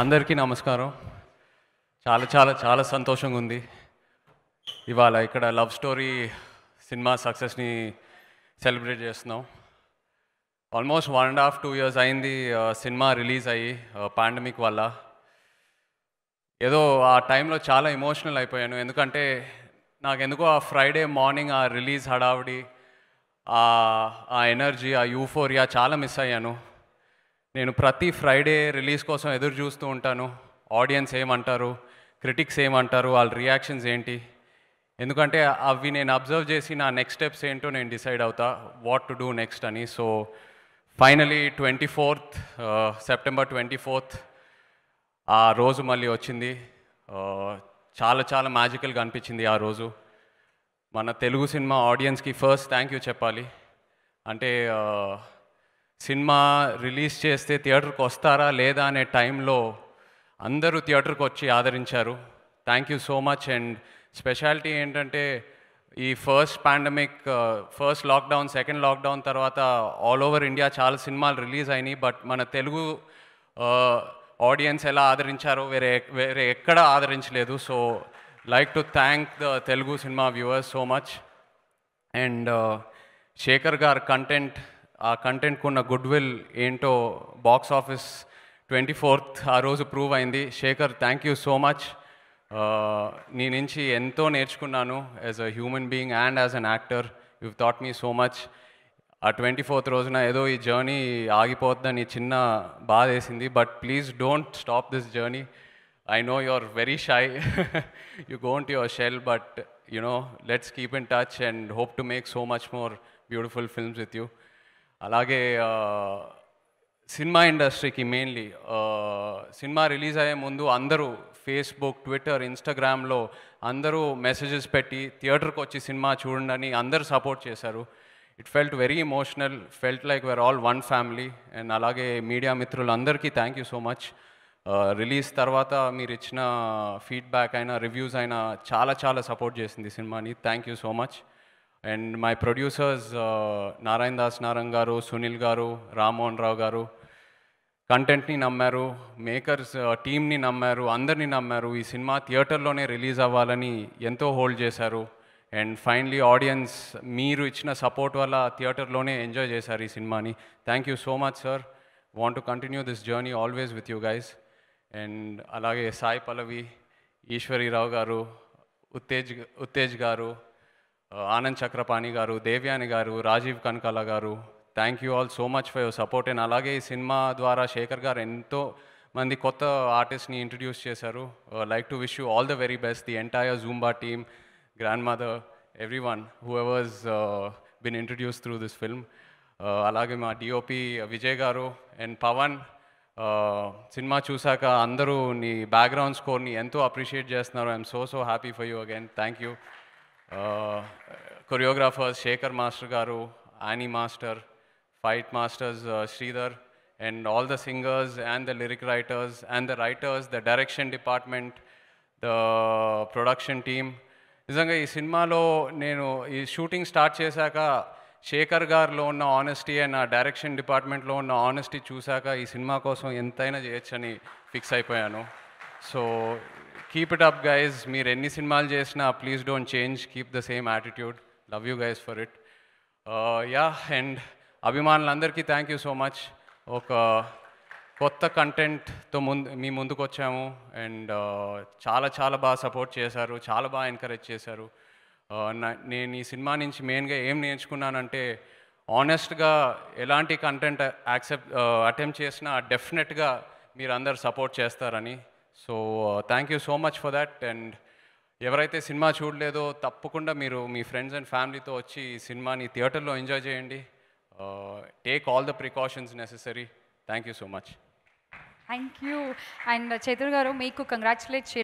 అందరికీ నమస్కారం చాలా చాలా చాలా సంతోషంగా ఉంది ఇవాళ ఇక్కడ లవ్ స్టోరీ సినిమా సక్సెస్ని సెలబ్రేట్ చేస్తున్నాం almost one and half two years అయింది సినిమా రిలీజ్ అయ్యి పాండమిక్ వల్ల ఏదో ఆ టైంలో చాలా ఎమోషనల్ అయిపోయాను ఎందుకంటే నాకు ఎందుకో ఆ ఫ్రైడే మార్నింగ్ ఆ రిలీజ్ హడావుడి ఆ ఎనర్జీ ఆ యూఫోరియా చాలా మిస్ అయ్యాను నేను ప్రతి ఫ్రైడే రిలీజ్ కోసం ఎదురు చూస్తూ ఉంటాను ఆడియన్స్ ఏమంటారు క్రిటిక్స్ ఏమంటారు వాళ్ళ రియాక్షన్స్ ఏంటి ఎందుకంటే అవి నేను అబ్జర్వ్ చేసి నా నెక్స్ట్ స్టెప్స్ ఏంటో నేను డిసైడ్ అవుతా వాట్ టు డూ నెక్స్ట్ అని so finally twenty fourth September twenty fourth ఆ రోజు మళ్ళీ వచ్చింది uh, చాలా చాలా మ్యాజికల్గా అనిపించింది ఆ రోజు మన తెలుగు సినిమా ఆడియన్స్కి ఫస్ట్ థ్యాంక్ యూ చెప్పాలి అంటే uh, సినిమా రిలీజ్ చేస్తే థియేటర్కి వస్తారా లేదా అనే టైంలో అందరూ థియేటర్కి వచ్చి ఆదరించారు thank you so much and speciality ఏంటంటే ఈ first pandemic first lockdown second lockdown తర్వాత ఆల్ ఓవర్ ఇండియా చాలా సినిమాలు రిలీజ్ అయినాయి బట్ మన తెలుగు ఆడియన్స్ uh, ఎలా ఆదరించారో వేరే వేరే ఎక్కడ ఆదరించలేదు so like to thank the Telugu cinema viewers so much and Shekhar గారు కంటెంట్ ఆ కంటెంట్కు ఉన్న గుడ్ విల్ ఏంటో బాక్స్ ఆఫీస్ ట్వంటీ ఫోర్త్ ఆ రోజు ప్రూవ్ అయింది Shekhar thank you so much నీ నుంచి ఎంతో నేర్చుకున్నాను as a human being and as an actor you taught me so much ఆ ట్వంటీ ఫోర్త్ రోజున ఏదో ఈ జర్నీ ఆగిపోతుందని చిన్న బాధ వేసింది but please don't stop this journey I know you are very shy you got your shell but you know let's keep in touch and hope to make so much more beautiful films with you అలాగే cinema ఇండస్ట్రీకి mainly cinema release అయ్యే ముందు అందరూ Facebook Twitter ఇన్స్టాగ్రామ్లో అందరూ messages పెట్టి థియేటర్కి వచ్చి సినిమా చూడండి అని అందరూ సపోర్ట్ చేశారు it felt very emotional felt like where all one family and అలాగే మీడియా మిత్రులందరికీ thank you so much release తర్వాత మీరు ఇచ్చిన ఫీడ్బ్యాక్ అయినా రివ్యూస్ అయినా చాలా చాలా సపోర్ట్ చేసింది సినిమాని thank you so much and my producers Narayana Das Narang గారు సునీల్ గారు రామ్మోహన్ రావు గారు కంటెంట్ని నమ్మారు మేకర్స్ టీమ్ని నమ్మారు అందరినీ నమ్మారు ఈ సినిమా థియేటర్లోనే రిలీజ్ అవ్వాలని ఎంతో హోల్డ్ చేశారు అండ్ ఫైనలీ ఆడియన్స్ మీరు ఇచ్చిన సపోర్ట్ వల్ల థియేటర్లోనే ఎంజాయ్ చేశారు ఈ సినిమాని thank you so much sir want to continue this journey always with you guys and అలాగే సాయి పల్లవి ఈశ్వరీరావు గారు ఉత్తేజ్ ఉత్తేజ్ గారు ఆనంద్ uh, చక్రపాణి గారు దేవ్యాని గారు రాజీవ్ కనకాల గారు thank you all so much for your support and అలాగే ఈ సినిమా ద్వారా శేఖర్ గారు ఎంతో మంది కొత్త ఆర్టిస్ట్ని ఇంట్రడ్యూస్ చేశారు like to wish you all the very best the entire Zumba team grand mother every one who ever's been introduce through this film అలాగే మా డిఓపి విజయ్ uh, గారు అండ్ పవన్ uh, సినిమా చూశాక అందరూ నీ బ్యాక్గ్రౌండ్ స్కోర్ని ఎంతో అప్రిషియేట్ చేస్తున్నారు I'm so so happy for you again thank you Uh, choreographers Shekhar Master Garu, Annie Master, Fight Masters uh, Sridhar, and all the singers and the lyric writers and the writers, the direction department, the production team. నిజంగా ఈ సినిమాలో నేను ఈ shooting start చేశాక శేఖర్ గారిలో ఉన్న honesty and ఆ direction డిపార్ట్మెంట్లో ఉన్న ఆనెస్టీ చూశాక ఈ సినిమా కోసం ఎంతైనా చేయొచ్చని ఫిక్స్ అయిపోయాను so keep it up guys మీరు ఎన్ని సినిమాలు చేసినా please don't change keep the same attitude love you guys for it ya and అభిమానులందరికీ థ్యాంక్ యూ సో మచ్ ఒక కొత్త కంటెంట్తో ముందు మీ ముందుకు వచ్చాము అండ్ uh, చాలా చాలా బాగా సపోర్ట్ చేశారు చాలా బాగా ఎంకరేజ్ చేశారు uh, నేను ఈ సినిమా నుంచి మెయిన్గా ఏం నేర్చుకున్నానంటే ఆనెస్ట్గా ఎలాంటి కంటెంట్ యాక్సెప్ట్ అటెంప్ట్ చేసినా డెఫినెట్గా మీరు అందరు సపోర్ట్ చేస్తారని so thank you so much for that and ఎవరైతే సినిమా చూడలేదో తప్పకుండా మీరు మీ ఫ్రెండ్స్ అండ్ ఫ్యామిలీతో వచ్చి ఈ సినిమాని థియేటర్లో ఎంజాయ్ చేయండి take all the precautions necessary thank you so much thank you and Chaitan గారు మీకు కంగ్రాచులేట్